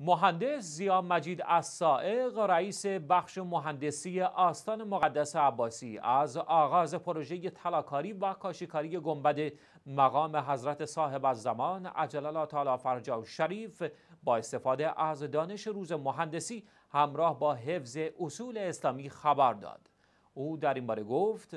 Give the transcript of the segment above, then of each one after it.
مهندس زیا مجید السائق رئیس بخش مهندسی آستان مقدس عباسی از آغاز پروژه تلاکاری و کاشیکاری گنبد مقام حضرت صاحب از زمان عجل الله فرجا و شریف با استفاده از دانش روز مهندسی همراه با حفظ اصول اسلامی خبر داد او در این باره گفت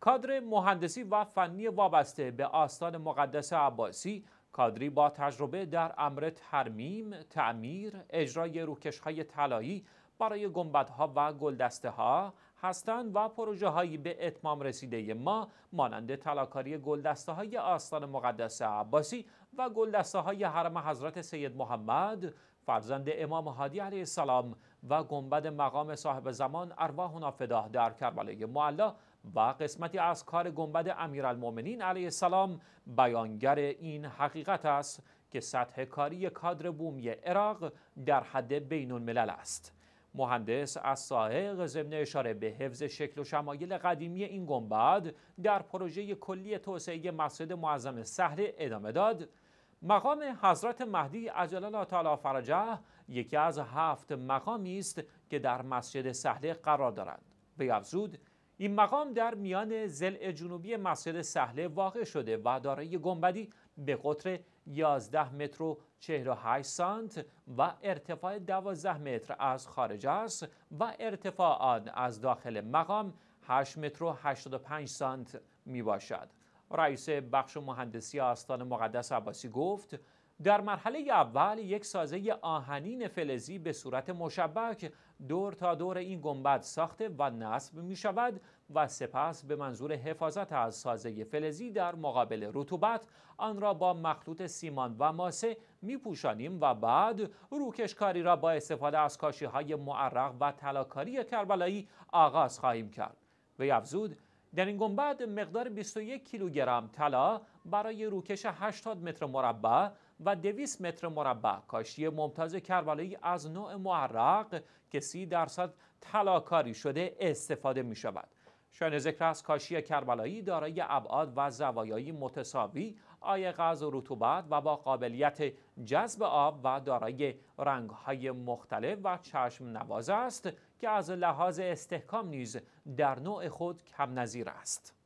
کادر مهندسی و فنی وابسته به آستان مقدس عباسی کادری با تجربه در امر ترمیم، تعمیر، اجرای روکش های طلایی برای گنبدها و گلدسته ها هستند و پروژه هایی به اتمام رسیده ما مانند تلاکاری گلدسته های آستان مقدس عباسی و گلدسته های حرم حضرت سید محمد فرزند امام هادی علیه السلام و گنبد مقام صاحب زمان ارواحنا فداه در کربلای معلا و قسمتی از کار گنبد امیرالمؤمنین علیه السلام بیانگر این حقیقت است که سطح کاری کادر بومی عراق در حد بین ملل است مهندس از سائق ضمن اشاره به حفظ شکل و شمایل قدیمی این گنبد در پروژه کلی توسعه مسجد معظم سهل ادامه داد مقام حضرت مهدی عجل تعالی فرجه یکی از هفت مقامی است که در مسجد سهل قرار دارند. به افزود این مقام در میان زل جنوبی مسجد سهله واقع شده و دارای گنبدی به قطر 11 متر و 48 سانت و ارتفاع 12 متر از خارج است و ارتفاع آن از داخل مقام 8 متر و 85 سانت می باشد. رئیس بخش مهندسی آستان مقدس عباسی گفت در مرحله اول یک سازه آهنین فلزی به صورت مشبک دور تا دور این گنبد ساخته و نصب می شود و سپس به منظور حفاظت از سازه فلزی در مقابل رطوبت آن را با مخلوط سیمان و ماسه می پوشانیم و بعد روکشکاری را با استفاده از کاشی های معرق و تلاکاری کربلایی آغاز خواهیم کرد. به افزود در این گنبد مقدار 21 کیلوگرم طلا برای روکش 80 متر مربع و 200 متر مربع کاشی ممتاز کربلایی از نوع معرق که 30 درصد طلاکاری شده استفاده می شود. شاین ذکر است کاشی کربلایی دارای ابعاد و زوایایی متساوی غاز از رطوبت و با قابلیت جذب آب و دارای رنگهای مختلف و چشم نواز است که از لحاظ استحکام نیز در نوع خود کم نظیر است